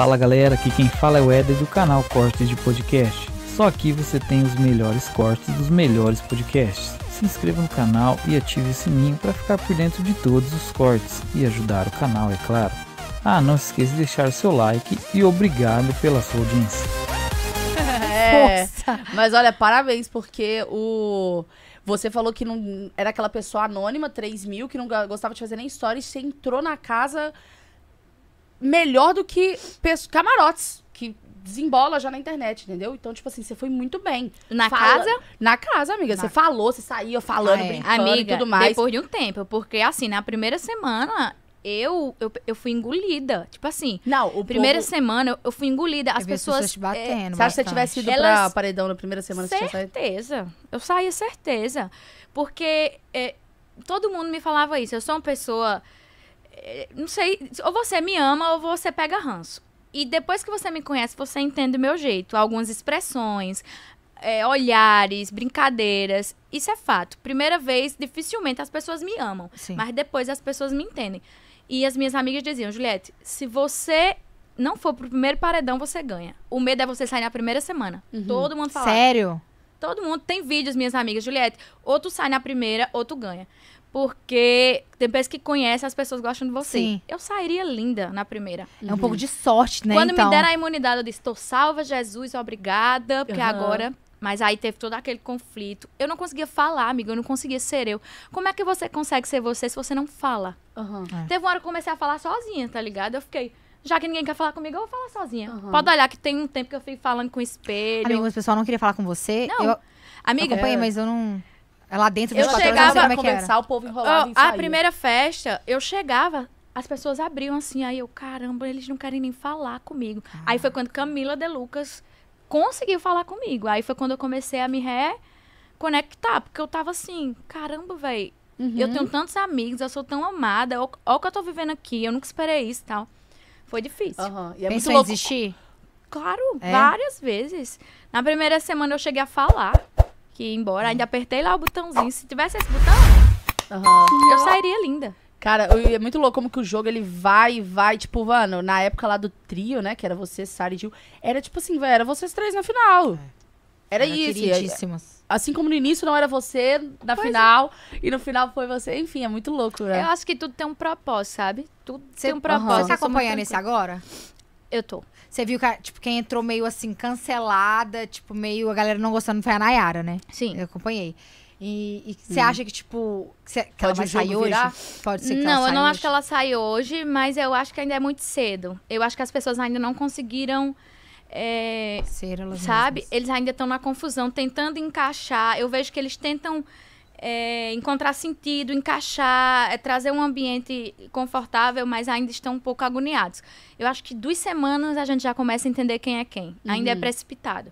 Fala galera, aqui quem fala é o Eder do canal Cortes de Podcast. Só aqui você tem os melhores cortes dos melhores podcasts. Se inscreva no canal e ative o sininho para ficar por dentro de todos os cortes e ajudar o canal, é claro. Ah, não se esqueça de deixar o seu like e obrigado pela sua audiência. É, Nossa. mas olha, parabéns, porque o. Você falou que não era aquela pessoa anônima, 3 mil, que não gostava de fazer nem stories, você entrou na casa melhor do que camarotes que desembola já na internet, entendeu? Então, tipo assim, você foi muito bem. Na Fala... casa? Na casa, amiga. Você falou, você saía falando, ah, é. brincando amiga, e tudo mais. Depois de um tempo, porque assim, na primeira semana. Eu, eu, eu fui engolida. Tipo assim. Não, o Primeira povo... semana eu, eu, fui engolida. As pessoas. pessoas te batendo. É, sabe se você tivesse ido Elas... pra paredão na primeira semana? Certeza. Eu saía certeza. Porque é, todo mundo me falava isso. Eu sou uma pessoa não sei, ou você me ama ou você pega ranço. E depois que você me conhece, você entende o meu jeito, algumas expressões, é, olhares, brincadeiras. Isso é fato. Primeira vez, dificilmente as pessoas me amam, Sim. mas depois as pessoas me entendem. E as minhas amigas diziam, Juliette, se você não for pro primeiro paredão, você ganha. O medo é você sair na primeira semana. Uhum. Todo mundo fala. Sério? Todo mundo tem vídeos, minhas amigas, Juliette. Ou tu sai na primeira, ou tu ganha. Porque tem pessoas que conhecem, as pessoas gostam de você. Sim. Eu sairia linda na primeira. É um uhum. pouco de sorte, né? Quando então... me deram a imunidade, eu disse: tô salva, Jesus, obrigada, porque uhum. agora. Mas aí teve todo aquele conflito. Eu não conseguia falar, amiga, eu não conseguia ser eu. Como é que você consegue ser você se você não fala? Uhum. É. Teve uma hora que eu comecei a falar sozinha, tá ligado? Eu fiquei já que ninguém quer falar comigo, eu vou falar sozinha. Uhum. Pode olhar que tem um tempo que eu fui falando com o espelho. Amigo, o pessoal não queria falar com você. Não. Eu, amiga. Eu acompanhei, é. mas eu não. É lá dentro do eu chegava é começar, o povo enrolado. a primeira festa, eu chegava, as pessoas abriam assim, aí eu, caramba, eles não querem nem falar comigo. Ah. Aí foi quando Camila De Lucas conseguiu falar comigo. Aí foi quando eu comecei a me reconectar, porque eu tava assim, caramba, velho, uhum. eu tenho tantos amigos, eu sou tão amada, olha o que eu tô vivendo aqui, eu nunca esperei isso e tal. Foi difícil. Uhum. E é Pensou muito louco. em desistir? Claro, é? várias vezes. Na primeira semana eu cheguei a falar que ir embora. Ainda apertei lá o botãozinho. Se tivesse esse botão, uhum. eu sairia linda. Cara, é muito louco como que o jogo ele vai e vai. Tipo, mano, na época lá do trio, né? Que era você, Sara e Gil. Era tipo assim, velho, era vocês três na final. É. Era, era isso. Queridíssimas. Assim como no início não era você na pois é. final é. e no final foi você. Enfim, é muito louco, né? Eu acho que tudo tem um propósito, sabe? Tudo tem um propósito. Uhum. Você tá é acompanhando esse agora? Eu tô. Você viu que, tipo, quem entrou meio assim, cancelada, tipo, meio a galera não gostando foi a Nayara, né? Sim. Eu acompanhei. E você acha que, tipo, que, cê, que ela vai sair hoje? Pode ser que Não, ela eu não hoje. acho que ela sai hoje, mas eu acho que ainda é muito cedo. Eu acho que as pessoas ainda não conseguiram. É, Ser elas sabe? Mesmas. Eles ainda estão na confusão, tentando encaixar. Eu vejo que eles tentam é, encontrar sentido, encaixar, é, trazer um ambiente confortável, mas ainda estão um pouco agoniados. Eu acho que duas semanas a gente já começa a entender quem é quem. Ainda é uhum. precipitado.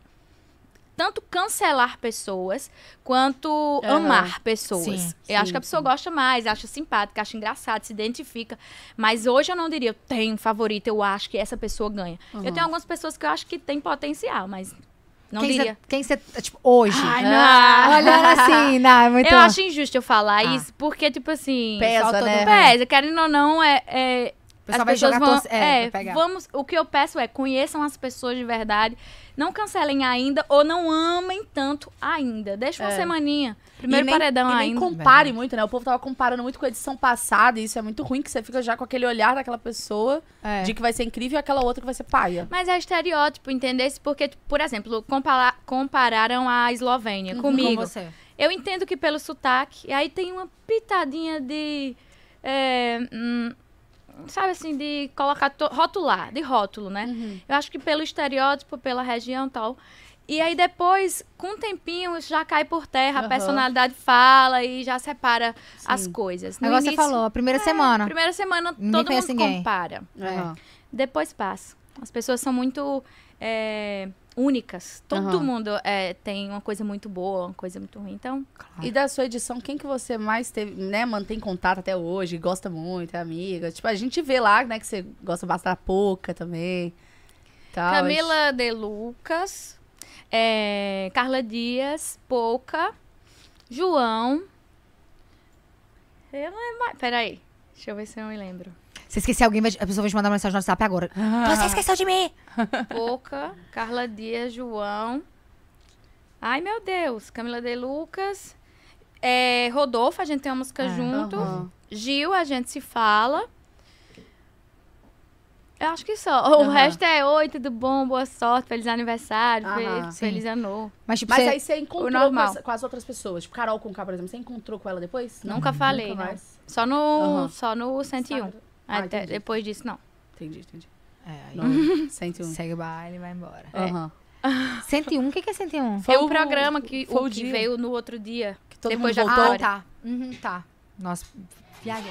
Tanto cancelar pessoas quanto uhum. amar pessoas. Sim, eu sim, acho que a pessoa sim. gosta mais, acha simpática, acha engraçado, se identifica. Mas hoje eu não diria, eu tenho um favorito, eu acho que essa pessoa ganha. Uhum. Eu tenho algumas pessoas que eu acho que tem potencial, mas não quem diria. Cê, quem é, você. Tipo, hoje. Ai, ah. não. Ah. Olha assim, não, é muito. Eu acho injusto eu falar ah. isso, porque, tipo assim. Pesa, né? Pesa. Querendo ou não, é, é pessoal vai jogar vão, é, é pegar. vamos. O que eu peço é conheçam as pessoas de verdade, não cancelem ainda ou não amem tanto ainda. Deixa uma é. semaninha. Primeiro e nem, paredão e nem ainda. compare é muito, né? O povo tava comparando muito com a edição passada, e isso é muito ruim, que você fica já com aquele olhar daquela pessoa é. de que vai ser incrível e aquela outra que vai ser paia. Mas é estereótipo, entendesse? Porque, por exemplo, compararam a Eslovênia uhum, comigo. Com você. Eu entendo que pelo sotaque, aí tem uma pitadinha de. É, hum, sabe assim, de colocar, rotular, de rótulo, né? Uhum. Eu acho que pelo estereótipo, pela região e tal. E aí depois, com um tempinho, já cai por terra, uhum. a personalidade fala e já separa Sim. as coisas. No Agora início, você falou, a primeira é, semana. Primeira semana ninguém todo mundo ninguém. compara. Uhum. Depois passa. As pessoas são muito. É, únicas. Todo uhum. mundo é, tem uma coisa muito boa, uma coisa muito ruim. Então. Claro. E da sua edição, quem que você mais teve, né, mantém contato até hoje, gosta muito, é amiga? Tipo, a gente vê lá, né, que você gosta bastante da pouca também. Tal. Camila de Lucas, é, Carla Dias, Pouca, João. Eu não é mais. Peraí, deixa eu ver se eu me lembro. Se esquecer alguém, a pessoa vai te mandar uma mensagem no WhatsApp agora. Ah. Você esqueceu de mim! Boca, Carla Dias, João. Ai, meu Deus. Camila De Lucas. É, Rodolfo, a gente tem uma música É. junto. Gil, a gente se fala. Eu acho que só. O resto é oi, tudo bom, boa sorte, feliz aniversário, feliz, ano novo. Mas, tipo, Mas você... aí você encontrou com, normal. as, com as outras pessoas. Tipo, Carol com K, por exemplo. Você encontrou com ela depois? Nunca falei, não. Né? Só no, só no 101. Sabe? Ah, Até entendi. depois disso, não. Entendi, entendi. É, aí. 101. Segue o baile e vai embora. Uhum. É. 101? O que, que é 101? Foi, foi o programa que, foi o, que veio no outro dia. Que todo depois mundo voltou. Ah, tá. Uhum, tá. Nossa, viagem.